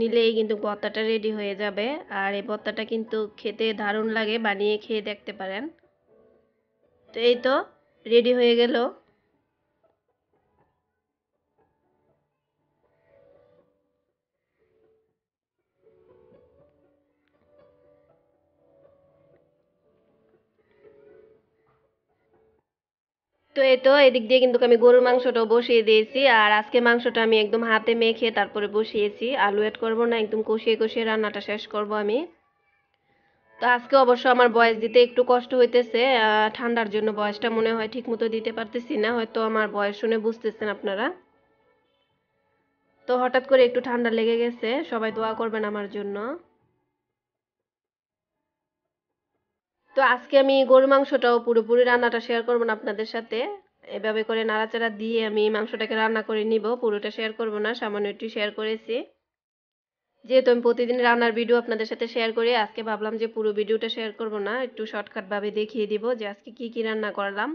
নিলেই কিন্তু ভর্তাটা রেডি হয়ে যাবে আর এই ভর্তাটা কিন্তু খেতে দারুণ লাগে বানিয়ে খেয়ে দেখতে পারেন তো এই তো রেডি হয়ে গেল তো এই তো এদিক দিয়ে কিন্তু আমি গরুর মাংসটাও বসিয়ে দিয়েছি আর আজকে মাংসটা আমি একদম হাতে মেখে তারপরে বসিয়েছি আলু এড করবো না একদম কষিয়ে কষিয়ে রান্নাটা শেষ করব আমি তো আজকে অবশ্য আমার বয়স দিতে একটু কষ্ট হইতেছে ঠান্ডার জন্য বয়সটা মনে হয় ঠিক মতো দিতে পারতেছি না হয়তো আমার বয়স শুনে বুঝতেছেন আপনারা তো হঠাৎ করে একটু ঠান্ডা লেগে গেছে সবাই দোয়া করবেন আমার জন্য তো আজকে আমি গরু মাংসটাও পুরোপুরি রান্নাটা শেয়ার করবো না আপনাদের সাথে এভাবে করে নাড়াচাড়া দিয়ে আমি মাংসটাকে রান্না করে নিব পুরোটা শেয়ার করব না সামান্য একটু শেয়ার করেছি যেহেতু আমি প্রতিদিন রান্নার ভিডিও আপনাদের সাথে শেয়ার করি আজকে ভাবলাম যে পুরো ভিডিওটা শেয়ার করব না একটু শর্টকাটভাবে দেখিয়ে দিব যে আজকে কি কি রান্না করলাম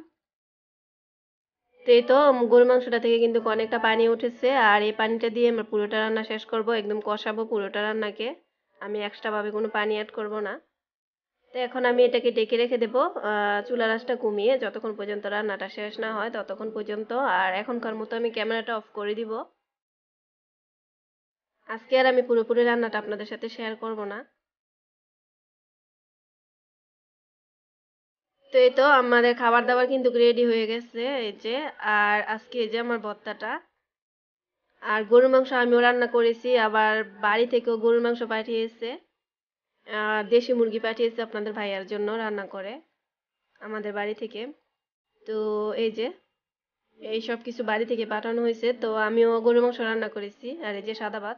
তো এই তো গরু মাংসটা থেকে কিন্তু অনেকটা পানি উঠেছে আর এই পানিটা দিয়ে আমরা পুরোটা রান্না শেষ করব একদম কষাবো পুরোটা রান্নাকে আমি এক্সট্রাভাবে কোনো পানি অ্যাড করব না তো এখন আমি এটাকে ডেকে রেখে দেবো চুলা রাসটা কমিয়ে যতক্ষণ পর্যন্ত রান্নাটা শেষ না হয় ততক্ষণ পর্যন্ত আর এখনকার মতো আমি ক্যামেরাটা অফ করে দিব আজকে আর আমি পুরোপুরি রান্নাটা আপনাদের সাথে শেয়ার করব না তো এই তো আমাদের খাবার দাবার কিন্তু রেডি হয়ে গেছে এই যে আর আজকে এই যে আমার ভর্তাটা আর গরুর মাংস আমিও রান্না করেছি আবার বাড়ি থেকেও গরুর মাংস পাঠিয়েছে দেশি মুরগি পাঠিয়েছে আপনাদের ভাইয়ার জন্য রান্না করে আমাদের বাড়ি থেকে তো এই যে এই সব কিছু বাড়ি থেকে পাঠানো হয়েছে তো আমিও গরু মাংস রান্না করেছি আর এই যে সাদা ভাত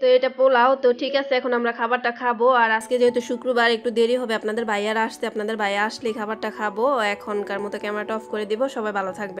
তো এটা পোলাও তো ঠিক আছে এখন আমরা খাবারটা খাবো আর আজকে যেহেতু শুক্রবার একটু দেরি হবে আপনাদের ভাইয়ার আসতে আপনাদের ভাইয়া আসলে খাবারটা খাবো এখনকার মতো ক্যামেরাটা অফ করে দিব সবাই ভালো থাকবে